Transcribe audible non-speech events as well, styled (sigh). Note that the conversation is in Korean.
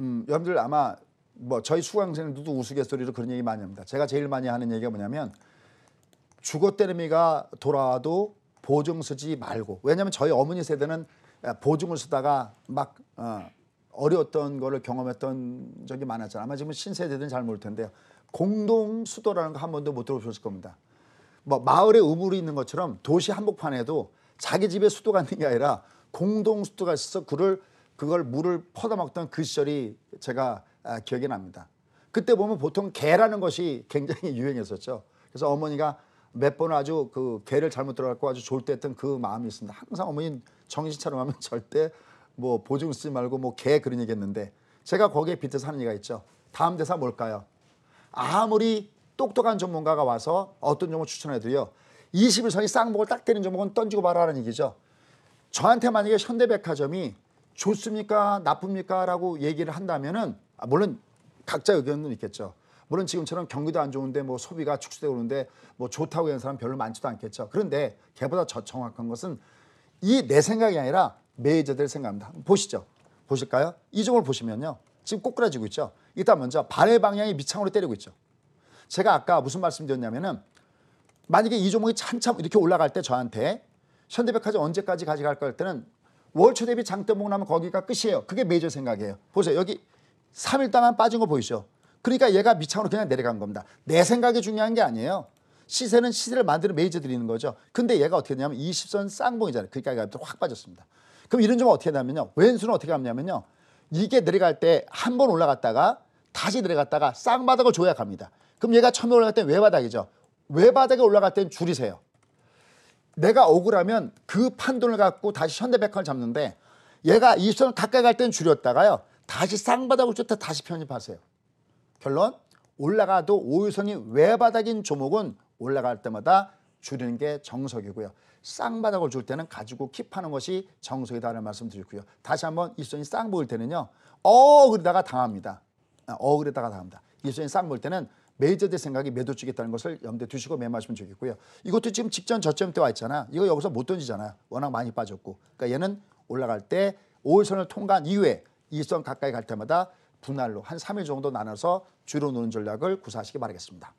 음, 여러분들 아마 뭐 저희 수강생들도 우스갯소리로 그런 얘기 많이 합니다. 제가 제일 많이 하는 얘기가 뭐냐면 주거때르미가 돌아와도 보증 쓰지 말고 왜냐하면 저희 어머니 세대는 아, 보증을 쓰다가 막 어, 어려웠던 거를 경험했던 적이 많았잖아요. 아마 지금 신세대들은 잘 모를 텐데요. 공동 수도라는 거 한 번도 못 들어보셨을 겁니다. 뭐 마을에 우물이 있는 것처럼 도시 한복판에도 자기 집에 수도가 있는 게 아니라 공동 수도가 있어서 그를 그걸 물을 퍼다 먹던 그 시절이 제가 아, 기억이 납니다. 그때 보면 보통 개라는 것이 굉장히 (laughs) 유행했었죠. 그래서 어머니가 몇 번 아주 그 개를 잘못 들어갖고 아주 졸대했던 그 마음이 있습니다. 항상 어머니는 정신 차려하면 (laughs) 절대 뭐 보증 쓰지 말고 뭐 개 그런 얘기 했는데 제가 거기에 빗대서 하는 얘기가 있죠. 다음 대사 뭘까요? 아무리 똑똑한 전문가가 와서 어떤 종목 추천해도요. 21성이 쌍목을 딱 때리는 종목은 던지고 말하라는 얘기죠. 저한테 만약에 현대백화점이 좋습니까 나쁩니까 라고 얘기를 한다면은 아, 물론 각자 의견은 있겠죠. 물론 지금처럼 경기도 안 좋은데 뭐 소비가 축소되고 그러는데 뭐 좋다고 하는 사람 별로 많지도 않겠죠. 그런데 걔보다 저 정확한 것은 이 내 생각이 아니라 매이저들 생각입니다. 보시죠. 보실까요? 이 점을 보시면요. 지금 꼬꾸라지고 있죠. 일단 먼저 발의 방향이 밑창으로 때리고 있죠. 제가 아까 무슨 말씀드렸냐면은 만약에 이 종목이 한참 이렇게 올라갈 때 저한테 현대백화점 언제까지 가져갈 걸 때는 월초 대비 장대목 나면 거기가 끝이에요. 그게 메이저 생각이에요. 보세요. 여기 3일 동안 빠진 거 보이죠? 그러니까 얘가 밑창으로 그냥 내려간 겁니다. 내 생각이 중요한 게 아니에요. 시세는 시세를 만드는 메이저들이는 거죠. 근데 얘가 어떻게 되냐면 20선 쌍봉이잖아요. 그러니까 얘가 확 빠졌습니다. 그럼 이런 점은 어떻게 되냐면요. 왼수는 어떻게 하냐면요. 이게 내려갈 때 한 번 올라갔다가 다시 내려갔다가 쌍바닥을 줘야 갑니다. 그럼 얘가 처음에 올라갈 땐 외바닥이죠. 외바닥에 올라갈 땐 줄이세요. 내가 억울하면 그 판돈을 갖고 다시 현대백화를 잡는데 얘가 이선을 가까이 갈 때는 줄였다가요. 다시 쌍바닥을 쫓다 다시 편입하세요. 결론 올라가도 오유선이 외바닥인 조목은 올라갈 때마다 줄이는 게 정석이고요. 쌍바닥을 줄 때는 가지고 킵하는 것이 정석이다라는 말씀 드리고요. 다시 한번 일선이 쌍 보일 때는요. 어 그러다가 당합니다. 어 아, 그러다가 당합니다. 일선이 쌍 보일 때는 메이저들 생각이 매도 쪽겠다는 것을 염두에 두시고 매매하시면 좋겠고요. 이것도 지금 직전 저점 때 와 있잖아. 이거 여기서 못 던지잖아요. 워낙 많이 빠졌고. 그러니까 얘는 올라갈 때 5일선을 통과한 이후에 2선 가까이 갈 때마다 분할로 한 3일 정도 나눠서 주로 노는 전략을 구사하시기 바라겠습니다.